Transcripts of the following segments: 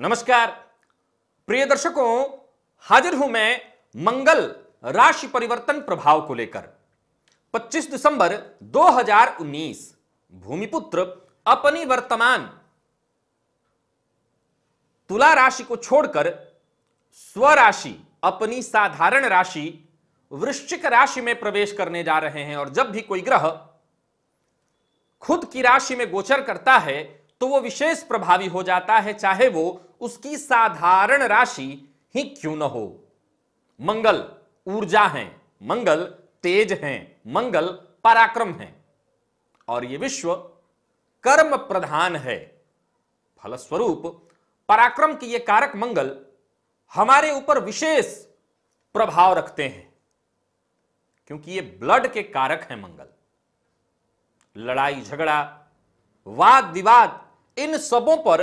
नमस्कार प्रिय दर्शकों हाजिर हूं मैं मंगल राशि परिवर्तन प्रभाव को लेकर 25 दिसंबर 2019 भूमिपुत्र अपनी वर्तमान तुला राशि को छोड़कर स्वराशि अपनी साधारण राशि वृश्चिक राशि में प्रवेश करने जा रहे हैं और जब भी कोई ग्रह खुद की राशि में गोचर करता है तो वो विशेष प्रभावी हो जाता है चाहे वो उसकी साधारण राशि ही क्यों न हो मंगल ऊर्जा है मंगल तेज है मंगल पराक्रम है और ये विश्व कर्म प्रधान है फलस्वरूप पराक्रम के ये कारक मंगल हमारे ऊपर विशेष प्रभाव रखते हैं क्योंकि ये ब्लड के कारक हैं मंगल लड़ाई झगड़ा वाद विवाद इन सबों पर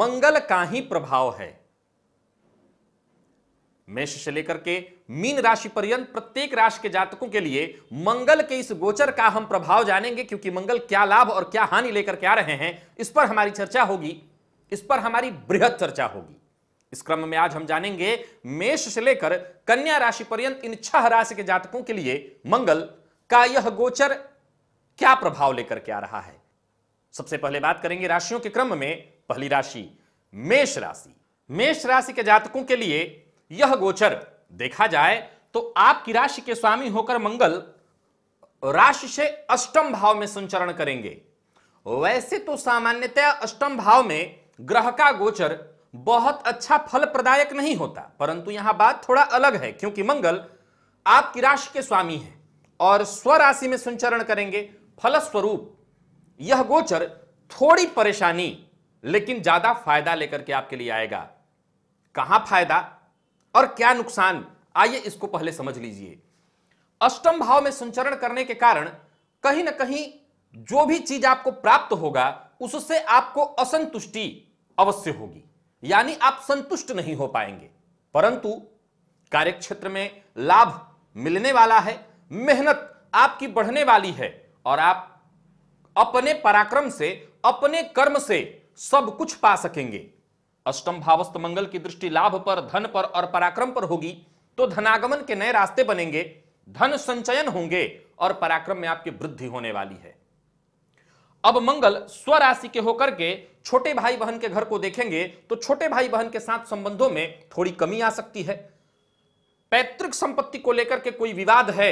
मंगल का ही प्रभाव है मेष से लेकर के मीन राशि पर्यंत प्रत्येक राशि के जातकों के लिए मंगल के इस गोचर का हम प्रभाव जानेंगे क्योंकि मंगल क्या लाभ और क्या हानि लेकर के आ रहे हैं इस पर हमारी चर्चा होगी इस पर हमारी बृहद चर्चा होगी इस क्रम में आज हम जानेंगे मेष से लेकर कन्या राशि पर्यंत इन छह राशि के जातकों के लिए मंगल का यह गोचर क्या प्रभाव लेकर के आ रहा है सबसे पहले बात करेंगे राशियों के क्रम में पहली राशि मेष राशि मेष राशि के जातकों के लिए यह गोचर देखा जाए तो आपकी राशि के स्वामी होकर मंगल राशि से अष्टम भाव में संचरण करेंगे वैसे तो सामान्यतया अष्टम भाव में ग्रह का गोचर बहुत अच्छा फल प्रदायक नहीं होता परंतु यहां बात थोड़ा अलग है क्योंकि मंगल आपकी राशि के स्वामी है और स्वराशि में संचरण करेंगे फलस्वरूप यह गोचर थोड़ी परेशानी लेकिन ज्यादा फायदा लेकर के आपके लिए आएगा कहां फायदा और क्या नुकसान आइए इसको पहले समझ लीजिए अष्टम भाव में संचरण करने के कारण कहीं ना कहीं जो भी चीज आपको प्राप्त होगा उससे आपको असंतुष्टि अवश्य होगी यानी आप संतुष्ट नहीं हो पाएंगे परंतु कार्यक्षेत्र में लाभ मिलने वाला है मेहनत आपकी बढ़ने वाली है और आप अपने पराक्रम से अपने कर्म से सब कुछ पा सकेंगे अष्टम भावस्त मंगल की दृष्टि लाभ पर धन पर और पराक्रम पर होगी तो धनागमन के नए रास्ते बनेंगे धन संचयन होंगे और पराक्रम में आपकी वृद्धि होने वाली है अब मंगल स्वराशि के होकर के छोटे भाई बहन के घर को देखेंगे तो छोटे भाई बहन के साथ संबंधों में थोड़ी कमी आ सकती है पैतृक संपत्ति को लेकर के कोई विवाद है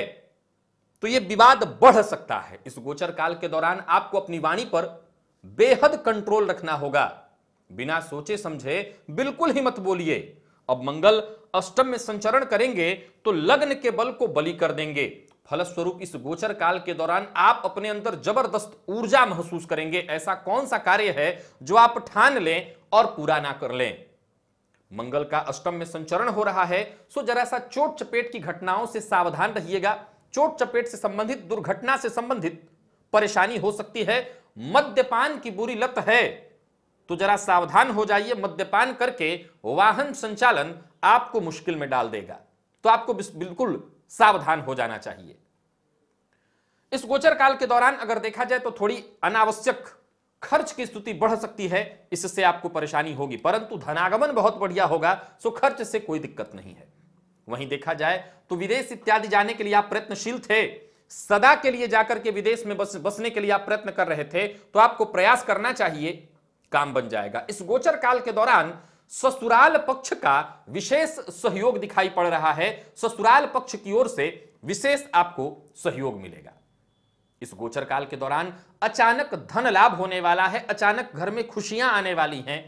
तो यह विवाद बढ़ सकता है इस गोचर काल के दौरान आपको अपनी वाणी पर बेहद कंट्रोल रखना होगा बिना सोचे समझे बिल्कुल ही मत बोलिए अब मंगल अष्टम में संचरण करेंगे तो लग्न के बल को बलि कर देंगे फलस्वरूप इस गोचर काल के दौरान आप अपने अंदर जबरदस्त ऊर्जा महसूस करेंगे ऐसा कौन सा कार्य है जो आप ठान लें और पूरा ना कर लें मंगल का अष्टम में संचरण हो रहा है सो जरा सा चोट चपेट की घटनाओं से सावधान रहिएगा चोट चपेट से संबंधित दुर्घटना से संबंधित परेशानी हो सकती है मद्यपान की बुरी लत है तो जरा सावधान हो जाइए मद्यपान करके वाहन संचालन आपको मुश्किल में डाल देगा तो आपको बिल्कुल सावधान हो जाना चाहिए इस गोचर काल के दौरान अगर देखा जाए तो थोड़ी अनावश्यक खर्च की स्थिति बढ़ सकती है इससे आपको परेशानी होगी परंतु धनागमन बहुत बढ़िया होगा सो खर्च से कोई दिक्कत नहीं है वहीं देखा जाए तो विदेश इत्यादि जाने के लिए आप प्रयत्नशील थे सदा के लिए जाकर के विदेश में बस, बसने के लिए आप प्रयत्न कर रहे थे तो आपको प्रयास करना चाहिए काम बन जाएगा इस गोचर काल के दौरान ससुराल पक्ष का विशेष सहयोग दिखाई पड़ रहा है ससुराल पक्ष की ओर से विशेष आपको सहयोग मिलेगा इस गोचर काल के दौरान अचानक धन लाभ होने वाला है अचानक घर में खुशियां आने वाली हैं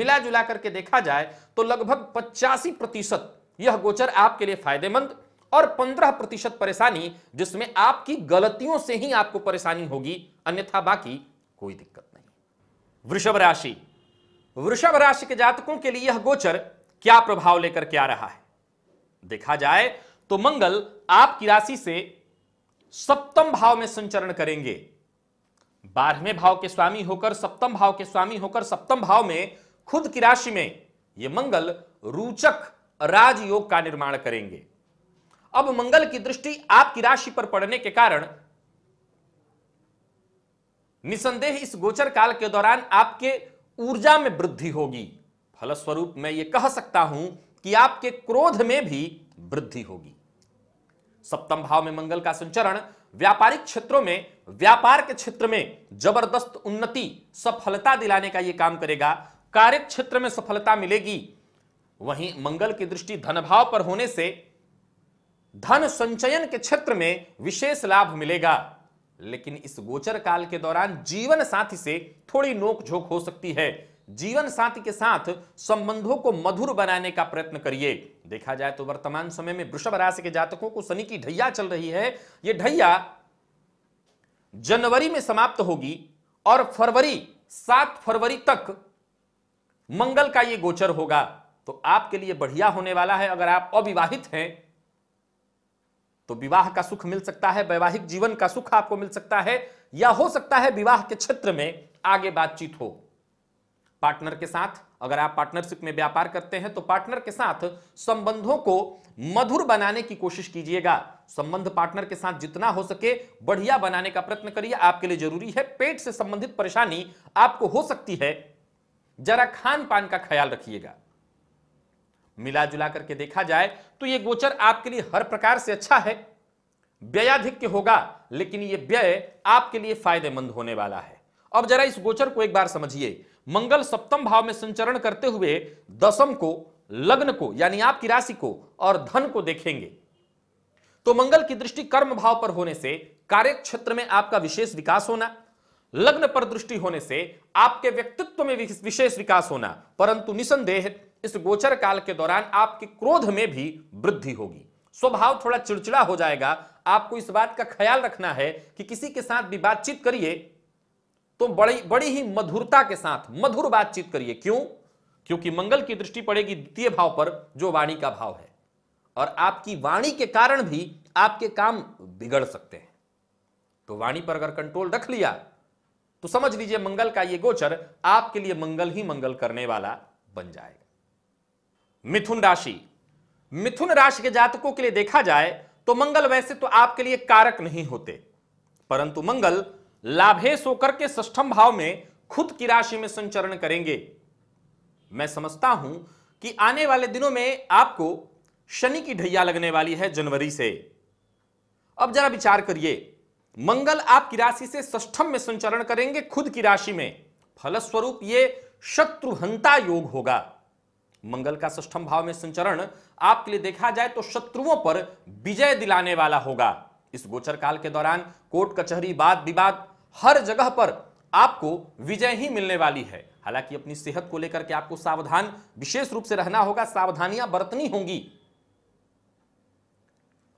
मिला जुला करके देखा जाए तो लगभग पचासी प्रतिशत यह गोचर आपके लिए फायदेमंद और 15 प्रतिशत परेशानी जिसमें आपकी गलतियों से ही आपको परेशानी होगी अन्यथा बाकी कोई दिक्कत नहीं वृषभ राशि वृषभ राशि के जातकों के लिए यह गोचर क्या प्रभाव लेकर के आ रहा है देखा जाए तो मंगल आपकी राशि से सप्तम भाव में संचरण करेंगे बारहवें भाव के स्वामी होकर सप्तम भाव के स्वामी होकर सप्तम भाव में खुद की राशि में यह मंगल रूचक राजयोग का निर्माण करेंगे अब मंगल की दृष्टि आपकी राशि पर पड़ने के कारण निसंदेह इस गोचर काल के दौरान आपके ऊर्जा में वृद्धि होगी फलस्वरूप मैं ये कह सकता हूं कि आपके क्रोध में भी वृद्धि होगी सप्तम भाव में मंगल का संचरण व्यापारिक क्षेत्रों में व्यापार के क्षेत्र में जबरदस्त उन्नति सफलता दिलाने का यह काम करेगा कार्य क्षेत्र में सफलता मिलेगी वहीं मंगल की दृष्टि धन भाव पर होने से धन संचयन के क्षेत्र में विशेष लाभ मिलेगा लेकिन इस गोचर काल के दौरान जीवन साथी से थोड़ी नोकझोंक हो सकती है जीवन साथी के साथ संबंधों को मधुर बनाने का प्रयत्न करिए देखा जाए तो वर्तमान समय में वृषभ राशि के जातकों को शनि की ढैया चल रही है यह ढैया जनवरी में समाप्त होगी और फरवरी सात फरवरी तक मंगल का यह गोचर होगा तो आपके लिए बढ़िया होने वाला है अगर आप अविवाहित हैं तो विवाह का सुख मिल सकता है वैवाहिक जीवन का सुख आपको मिल सकता है या हो सकता है विवाह के क्षेत्र में आगे बातचीत हो पार्टनर के साथ अगर आप पार्टनरशिप में व्यापार करते हैं तो पार्टनर के साथ संबंधों को मधुर बनाने की कोशिश कीजिएगा संबंध पार्टनर के साथ जितना हो सके बढ़िया बनाने का प्रयत्न करिए आपके लिए जरूरी है पेट से संबंधित परेशानी आपको हो सकती है जरा खान पान का ख्याल रखिएगा मिला जुला करके देखा जाए तो ये गोचर आपके लिए हर प्रकार से अच्छा है व्ययाधिक्य होगा लेकिन ये व्यय आपके लिए फायदेमंद होने वाला है अब जरा इस गोचर को एक बार समझिए मंगल सप्तम भाव में संचरण करते हुए दसम को लग्न को यानी आपकी राशि को और धन को देखेंगे तो मंगल की दृष्टि कर्म भाव पर होने से कार्य क्षेत्र में आपका विशेष विकास होना लग्न पर दृष्टि होने से आपके व्यक्तित्व में विशेष विकास होना परंतु निसंदेह इस गोचर काल के दौरान आपके क्रोध में भी वृद्धि होगी स्वभाव थोड़ा चिड़चिड़ा हो जाएगा आपको इस बात का ख्याल रखना है कि किसी के साथ भी बातचीत करिए तो बड़ी बड़ी ही मधुरता के साथ मधुर बातचीत करिए क्यों क्योंकि मंगल की दृष्टि पड़ेगी द्वितीय भाव पर जो वाणी का भाव है और आपकी वाणी के कारण भी आपके काम बिगड़ सकते हैं तो वाणी पर अगर कंट्रोल रख लिया तो समझ लीजिए मंगल का यह गोचर आपके लिए मंगल ही मंगल करने वाला बन जाएगा मिथुन राशि मिथुन राशि के जातकों के लिए देखा जाए तो मंगल वैसे तो आपके लिए कारक नहीं होते परंतु मंगल लाभेश होकर के सष्टम भाव में खुद की राशि में संचरण करेंगे मैं समझता हूं कि आने वाले दिनों में आपको शनि की ढैया लगने वाली है जनवरी से अब जरा विचार करिए मंगल आपकी राशि से सष्टम में संचरण करेंगे खुद की राशि में फलस्वरूप ये शत्रुहंता योग होगा मंगल का सष्टम भाव में संचरण आपके लिए देखा जाए तो शत्रुओं पर विजय दिलाने वाला होगा इस गोचर काल के दौरान कोर्ट कचहरी वाद विवाद हर जगह पर आपको विजय ही मिलने वाली है हालांकि अपनी सेहत को लेकर के आपको सावधान विशेष रूप से रहना होगा सावधानियां बरतनी होंगी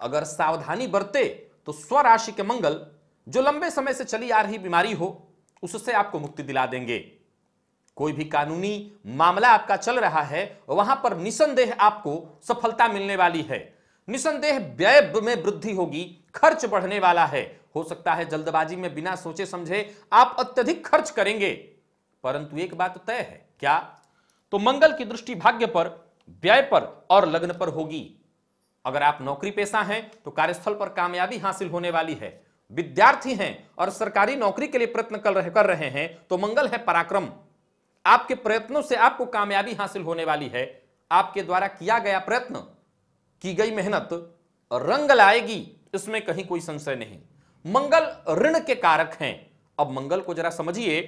अगर सावधानी बरते तो स्वराशि के मंगल जो लंबे समय से चली आ रही बीमारी हो उससे आपको मुक्ति दिला देंगे कोई भी कानूनी मामला आपका चल रहा है वहां पर निसंदेह आपको सफलता मिलने वाली है निसंदेह व्यय में वृद्धि होगी खर्च बढ़ने वाला है हो सकता है जल्दबाजी में बिना सोचे समझे आप अत्यधिक खर्च करेंगे परंतु एक बात तय है क्या तो मंगल की दृष्टि भाग्य पर व्यय पर और लग्न पर होगी अगर आप नौकरी पेशा हैं तो कार्यस्थल पर कामयाबी हासिल होने वाली है विद्यार्थी हैं और सरकारी नौकरी के लिए प्रयत्न कर रहे हैं तो मंगल है पराक्रम आपके प्रयत्नों से आपको कामयाबी हासिल होने वाली है आपके द्वारा किया गया प्रयत्न की गई मेहनत रंग लाएगी इसमें कहीं कोई संशय नहीं मंगल ऋण के कारक हैं अब मंगल को जरा समझिए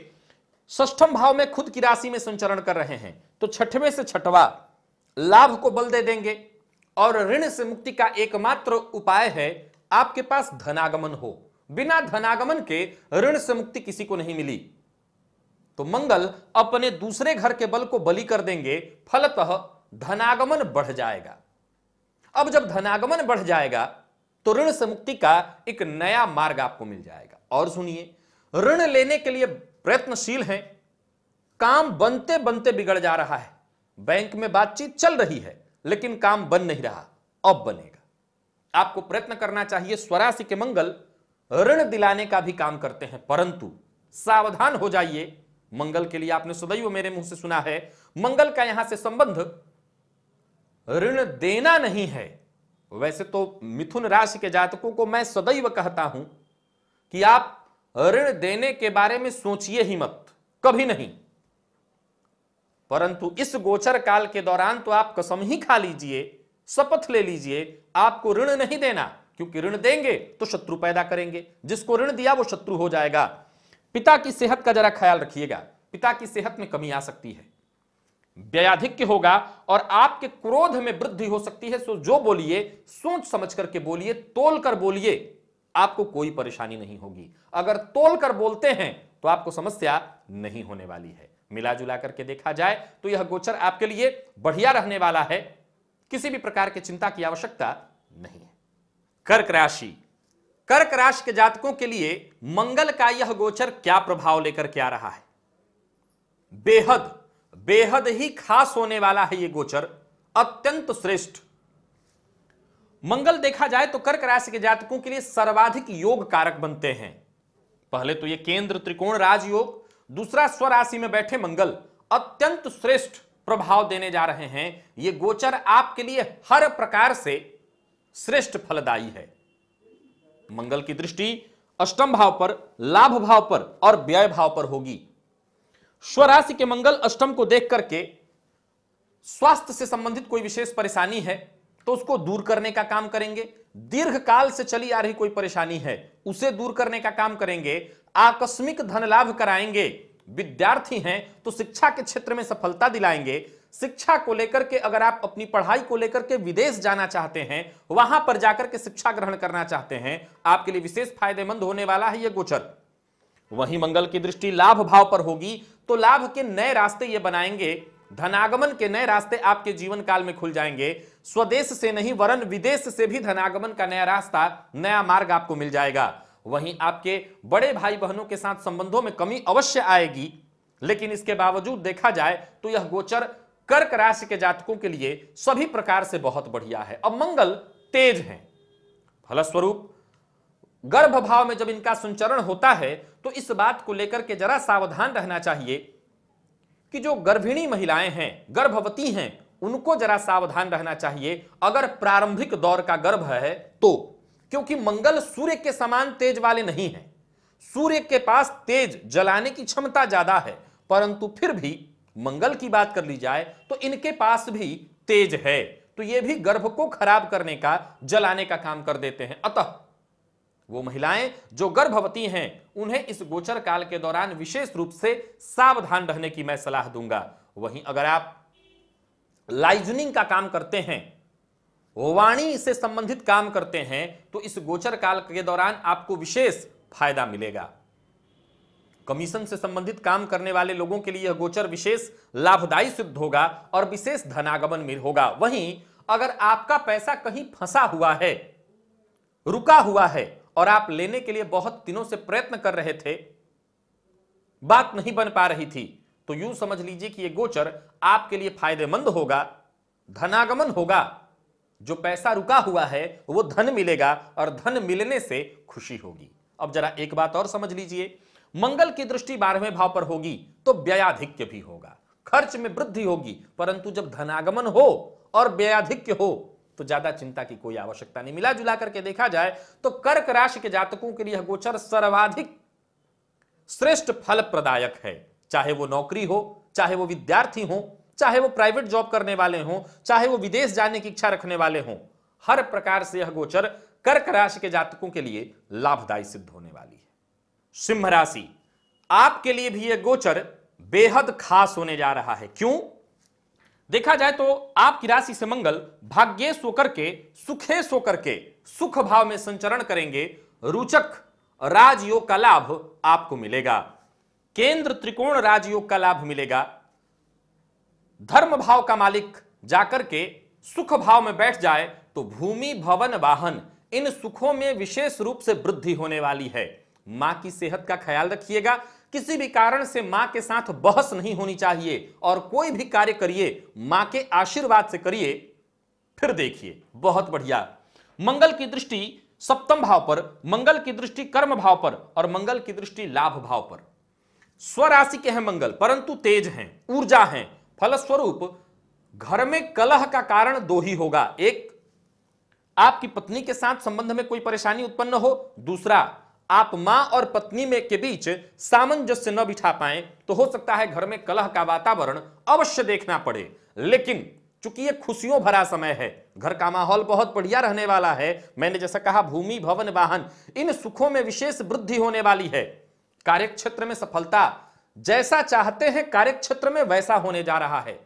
ष्ठम भाव में खुद की राशि में संचरण कर रहे हैं तो छठवें से छठवा लाभ को बल दे देंगे और ऋण से मुक्ति का एकमात्र उपाय है आपके पास धनागमन हो बिना धनागमन के ऋण से मुक्ति किसी को नहीं मिली तो मंगल अपने दूसरे घर के बल को बलि कर देंगे फलतः धनागमन बढ़ जाएगा अब जब धनागमन बढ़ जाएगा तो ऋण से मुक्ति का एक नया मार्ग आपको मिल जाएगा और सुनिए ऋण लेने के लिए प्रयत्नशील हैं काम बनते बनते बिगड़ जा रहा है बैंक में बातचीत चल रही है लेकिन काम बन नहीं रहा अब बनेगा आपको प्रयत्न करना चाहिए स्वराशि के मंगल ऋण दिलाने का भी काम करते हैं परंतु सावधान हो जाइए मंगल के लिए आपने सदैव मेरे मुंह से सुना है मंगल का यहां से संबंध ऋण देना नहीं है वैसे तो मिथुन राशि के जातकों को मैं सदैव कहता हूं कि आप ऋण देने के बारे में सोचिए ही मत कभी नहीं परंतु इस गोचर काल के दौरान तो आप कसम ही खा लीजिए शपथ ले लीजिए आपको ऋण नहीं देना क्योंकि ऋण देंगे तो शत्रु पैदा करेंगे जिसको ऋण दिया वो शत्रु हो जाएगा पिता की सेहत का जरा ख्याल रखिएगा पिता की सेहत में कमी आ सकती है व्याधिक होगा और आपके क्रोध में वृद्धि हो सकती है सो जो बोलिए सोच समझ करके बोलिए तोल कर बोलिए आपको कोई परेशानी नहीं होगी अगर तोल कर बोलते हैं तो आपको समस्या नहीं होने वाली है मिला जुला करके देखा जाए तो यह गोचर आपके लिए बढ़िया रहने वाला है किसी भी प्रकार की चिंता की आवश्यकता नहीं है कर्क राशि कर्क राशि के जातकों के लिए मंगल का यह गोचर क्या प्रभाव लेकर के आ रहा है बेहद बेहद ही खास होने वाला है यह गोचर अत्यंत श्रेष्ठ मंगल देखा जाए तो कर्क राशि के जातकों के लिए सर्वाधिक योग कारक बनते हैं पहले तो यह केंद्र त्रिकोण राजयोग दूसरा स्वराशि में बैठे मंगल अत्यंत श्रेष्ठ प्रभाव देने जा रहे हैं यह गोचर आपके लिए हर प्रकार से श्रेष्ठ फलदायी है मंगल की दृष्टि अष्टम भाव पर लाभ भाव पर और व्यय भाव पर होगी स्वराशि के मंगल अष्टम को देख करके स्वास्थ्य से संबंधित कोई विशेष परेशानी है तो उसको दूर करने का काम करेंगे दीर्घ काल से चली आ रही कोई परेशानी है उसे दूर करने का काम करेंगे आकस्मिक धन लाभ कराएंगे विद्यार्थी हैं तो शिक्षा के क्षेत्र में सफलता दिलाएंगे शिक्षा को लेकर के अगर आप अपनी पढ़ाई को लेकर के विदेश जाना चाहते हैं वहां पर जाकर के शिक्षा ग्रहण करना चाहते हैं आपके लिए विशेष फायदेमंद होने वाला है यह गोचर वहीं मंगल की दृष्टि लाभ भाव पर होगी तो लाभ के नए रास्ते ये बनाएंगे धनागमन के नए रास्ते आपके जीवन काल में खुल जाएंगे स्वदेश से नहीं वरन विदेश से भी धनागमन का नया रास्ता नया मार्ग आपको मिल जाएगा वहीं आपके बड़े भाई बहनों के साथ संबंधों में कमी अवश्य आएगी लेकिन इसके बावजूद देखा जाए तो यह गोचर कर्क राशि के जातकों के लिए सभी प्रकार से बहुत बढ़िया है अब मंगल तेज है फलस्वरूप गर्भ भाव में जब इनका संचरण होता है तो इस बात को लेकर के जरा सावधान रहना चाहिए कि जो गर्भिणी महिलाएं हैं गर्भवती हैं उनको जरा सावधान रहना चाहिए अगर प्रारंभिक दौर का गर्भ है तो क्योंकि मंगल सूर्य के समान तेज वाले नहीं है सूर्य के पास तेज जलाने की क्षमता ज्यादा है परंतु फिर भी मंगल की बात कर ली जाए तो इनके पास भी तेज है तो ये भी गर्भ को खराब करने का जलाने का काम कर देते हैं अतः वो महिलाएं जो गर्भवती हैं उन्हें इस गोचर काल के दौरान विशेष रूप से सावधान रहने की मैं सलाह दूंगा वहीं अगर आप लाइजनिंग का काम करते हैं वाणी से संबंधित काम करते हैं तो इस गोचर काल के दौरान आपको विशेष फायदा मिलेगा कमीशन से संबंधित काम करने वाले लोगों के लिए यह गोचर विशेष लाभदायी सिद्ध होगा और विशेष धनागमन में होगा वहीं अगर आपका पैसा कहीं फंसा हुआ है रुका हुआ है और आप लेने के लिए बहुत दिनों से प्रयत्न कर रहे थे बात नहीं बन पा रही थी तो यूं समझ लीजिए कि यह गोचर आपके लिए फायदेमंद होगा धनागमन होगा जो पैसा रुका हुआ है वो धन मिलेगा और धन मिलने से खुशी होगी अब जरा एक बात और समझ लीजिए मंगल की दृष्टि बारहवें भाव पर होगी तो व्ययाधिक्य भी होगा खर्च में वृद्धि होगी परंतु जब धनागमन हो और व्ययाधिक्य हो तो ज्यादा चिंता की कोई आवश्यकता नहीं मिला जुला करके देखा जाए तो कर्क राशि के जातकों के लिए गोचर सर्वाधिक श्रेष्ठ फल प्रदायक है चाहे वो नौकरी हो चाहे वो विद्यार्थी हो चाहे वो प्राइवेट जॉब करने वाले हों चाहे वो विदेश जाने की इच्छा रखने वाले हों हर प्रकार से यह गोचर कर्क राशि के जातकों के लिए लाभदायी सिद्ध होने वाली है सिंह राशि आपके लिए भी यह गोचर बेहद खास होने जा रहा है क्यों देखा जाए तो आपकी राशि से मंगल भाग्य सोकर के सुखेश होकर के सुख भाव में संचरण करेंगे रुचक राजयोग का लाभ आपको मिलेगा केंद्र त्रिकोण राजयोग का लाभ मिलेगा धर्म भाव का मालिक जाकर के सुख भाव में बैठ जाए तो भूमि भवन वाहन इन सुखों में विशेष रूप से वृद्धि होने वाली है मां की सेहत का ख्याल रखिएगा किसी भी कारण से मां के साथ बहस नहीं होनी चाहिए और कोई भी कार्य करिए मां के आशीर्वाद से करिए फिर देखिए बहुत बढ़िया मंगल की दृष्टि सप्तम भाव पर मंगल की दृष्टि कर्म भाव पर और मंगल की दृष्टि लाभ भाव पर स्वराशि के हैं मंगल परंतु तेज हैं ऊर्जा हैं फलस्वरूप घर में कलह का कारण दो ही होगा एक आपकी पत्नी के साथ संबंध में कोई परेशानी उत्पन्न हो दूसरा आप मां और पत्नी में के बीच सामंजस्य न बिठा पाए तो हो सकता है घर में कलह का वातावरण अवश्य देखना पड़े लेकिन चूंकि ये खुशियों भरा समय है घर का माहौल बहुत बढ़िया रहने वाला है मैंने जैसा कहा भूमि भवन वाहन इन सुखों में विशेष वृद्धि होने वाली है कार्यक्षेत्र में सफलता जैसा चाहते हैं कार्यक्षेत्र में वैसा होने जा रहा है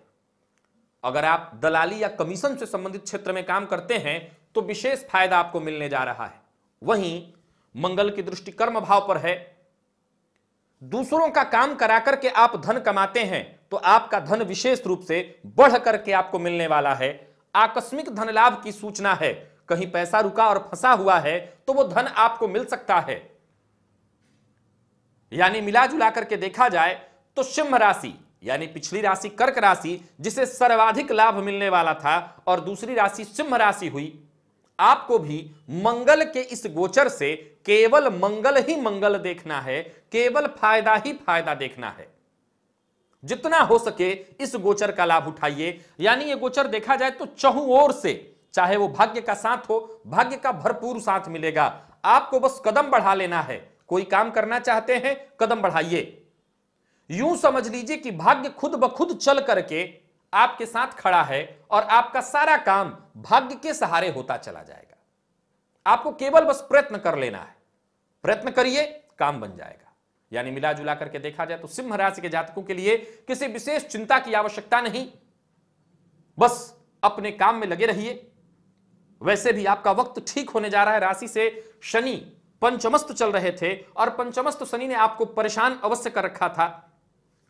अगर आप दलाली या कमीशन से संबंधित क्षेत्र में काम करते हैं तो विशेष फायदा आपको मिलने जा रहा है वहीं मंगल की दृष्टि कर्म भाव पर है दूसरों का काम करा करके आप धन कमाते हैं तो आपका धन विशेष रूप से बढ़ करके आपको मिलने वाला है आकस्मिक धन लाभ की सूचना है कहीं पैसा रुका और फंसा हुआ है तो वो धन आपको मिल सकता है यानी मिला जुला करके देखा जाए तो सिंह राशि यानी पिछली राशि कर्क राशि जिसे सर्वाधिक लाभ मिलने वाला था और दूसरी राशि सिंह राशि हुई आपको भी मंगल के इस गोचर से केवल मंगल ही मंगल देखना है केवल फायदा ही फायदा देखना है जितना हो सके इस गोचर का लाभ उठाइए यानी ये गोचर देखा जाए तो चहु ओर से चाहे वो भाग्य का साथ हो भाग्य का भरपूर साथ मिलेगा आपको बस कदम बढ़ा लेना है कोई काम करना चाहते हैं कदम बढ़ाइए यूं समझ लीजिए कि भाग्य खुद ब खुद चल करके आपके साथ खड़ा है और आपका सारा काम भाग्य के सहारे होता चला जाएगा आपको केवल बस प्रयत्न कर लेना है प्रयत्न करिए काम बन जाएगा यानी मिला जुला करके देखा जाए तो सिंह राशि के जातकों के लिए किसी विशेष चिंता की आवश्यकता नहीं बस अपने काम में लगे रहिए वैसे भी आपका वक्त ठीक होने जा रहा है राशि से शनि पंचमस्त चल रहे थे और पंचमस्त शनि ने आपको परेशान अवश्य कर रखा था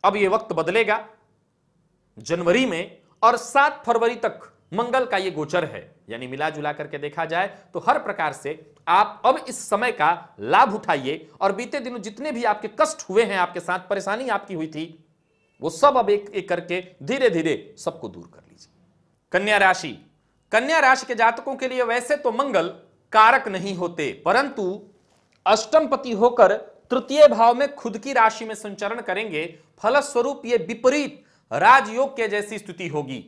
अब यह वक्त बदलेगा जनवरी में और सात फरवरी तक मंगल का ये गोचर है यानी मिला जुला करके देखा जाए तो हर प्रकार से आप अब इस समय का लाभ उठाइए और बीते दिनों जितने भी आपके कष्ट हुए हैं आपके साथ परेशानी आपकी हुई थी वो सब अब एक एक करके धीरे धीरे सबको दूर कर लीजिए कन्या राशि कन्या राशि के जातकों के लिए वैसे तो मंगल कारक नहीं होते परंतु अष्टमपति होकर तृतीय भाव में खुद की राशि में संचरण करेंगे फलस्वरूप ये विपरीत राजयोग के जैसी स्थिति होगी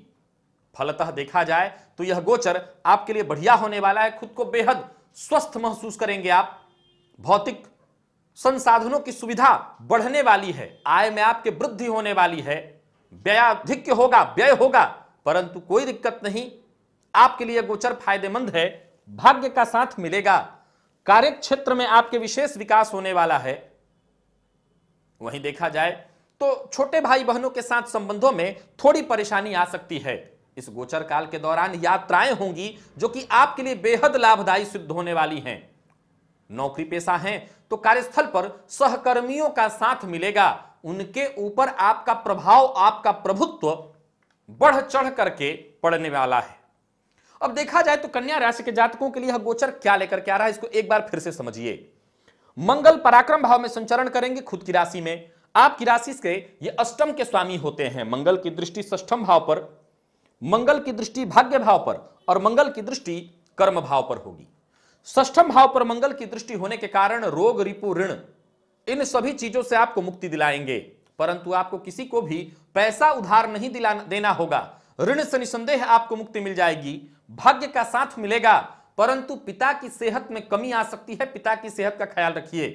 फलतः देखा जाए तो यह गोचर आपके लिए बढ़िया होने वाला है खुद को बेहद स्वस्थ महसूस करेंगे आप भौतिक संसाधनों की सुविधा बढ़ने वाली है आय में आपके वृद्धि होने वाली है व्ययाधिक्य होगा व्यय होगा परंतु कोई दिक्कत नहीं आपके लिए गोचर फायदेमंद है भाग्य का साथ मिलेगा कार्य क्षेत्र में आपके विशेष विकास होने वाला है वहीं देखा जाए तो छोटे भाई बहनों के साथ संबंधों में थोड़ी परेशानी आ सकती है इस गोचर काल के दौरान यात्राएं होंगी जो कि आपके लिए बेहद लाभदायी सिद्ध होने वाली हैं नौकरी पेशा हैं तो कार्यस्थल पर सहकर्मियों का साथ मिलेगा उनके ऊपर आपका प्रभाव आपका प्रभुत्व बढ़ चढ़ करके पड़ने वाला है अब देखा जाए तो कन्या राशि के जातकों के लिए यह गोचर क्या लेकर के आ रहा है इसको एक बार फिर से समझिए मंगल पराक्रम भाव में संचरण करेंगे खुद की राशि में आपकी राशि के ये अष्टम के स्वामी होते हैं मंगल की दृष्टि सष्टम भाव पर मंगल की दृष्टि भाग्य भाव पर और मंगल की दृष्टि कर्म भाव पर होगी सष्टम भाव पर मंगल की दृष्टि होने के कारण रोग रिपु ऋण इन सभी चीजों से आपको मुक्ति दिलाएंगे परंतु आपको किसी को भी पैसा उधार नहीं दिला देना होगा ऋण से निसंदेह आपको मुक्ति मिल जाएगी भाग्य का साथ मिलेगा परंतु पिता की सेहत में कमी आ सकती है पिता की सेहत का ख्याल रखिए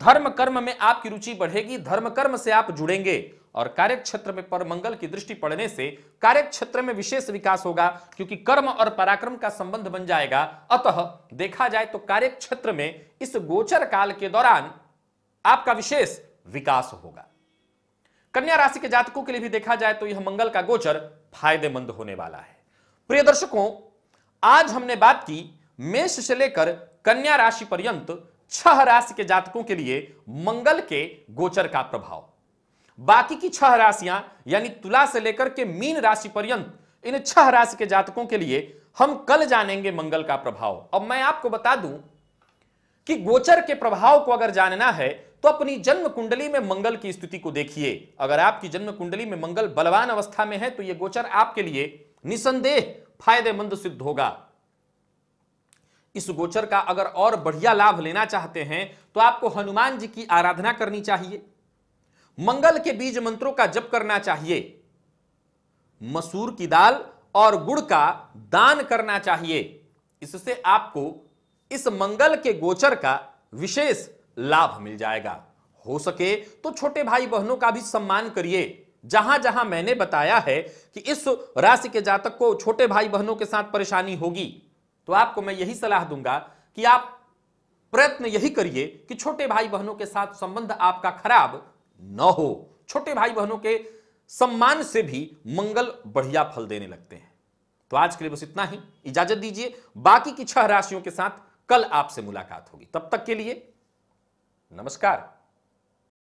धर्म कर्म में आपकी रुचि बढ़ेगी धर्म कर्म से आप जुड़ेंगे और कार्य क्षेत्र में पर मंगल की दृष्टि पड़ने से कार्य क्षेत्र में विशेष विकास होगा क्योंकि कर्म और पराक्रम का संबंध बन जाएगा अतः देखा जाए तो कार्य क्षेत्र में इस गोचर काल के दौरान आपका विशेष विकास होगा कन्या राशि के जातकों के लिए भी देखा जाए तो यह मंगल का गोचर फायदेमंद होने वाला है प्रिय दर्शकों आज हमने बात की मेष से लेकर कन्या राशि पर्यंत छह राशि के जातकों के लिए मंगल के गोचर का प्रभाव बाकी की छह राशियां यानी तुला से लेकर के मीन राशि पर्यंत इन छह राशि के जातकों के लिए हम कल जानेंगे मंगल का प्रभाव अब मैं आपको बता दूं कि गोचर के प्रभाव को अगर जानना है तो अपनी जन्म कुंडली में मंगल की स्थिति को देखिए अगर आपकी जन्म कुंडली में मंगल बलवान अवस्था में है तो यह गोचर आपके लिए निसंदेह फायदेमंद सिद्ध होगा इस गोचर का अगर और बढ़िया लाभ लेना चाहते हैं तो आपको हनुमान जी की आराधना करनी चाहिए मंगल के बीज मंत्रों का जप करना चाहिए मसूर की दाल और गुड़ का दान करना चाहिए इससे आपको इस मंगल के गोचर का विशेष लाभ मिल जाएगा हो सके तो छोटे भाई बहनों का भी सम्मान करिए जहां जहां मैंने बताया है कि इस राशि के जातक को छोटे भाई बहनों के साथ परेशानी होगी तो आपको मैं यही सलाह दूंगा कि आप प्रयत्न यही करिए कि छोटे भाई बहनों के साथ संबंध आपका खराब न हो छोटे भाई बहनों के सम्मान से भी मंगल बढ़िया फल देने लगते हैं तो आज के लिए बस इतना ही इजाजत दीजिए बाकी की छह राशियों के साथ कल आपसे मुलाकात होगी तब तक के लिए नमस्कार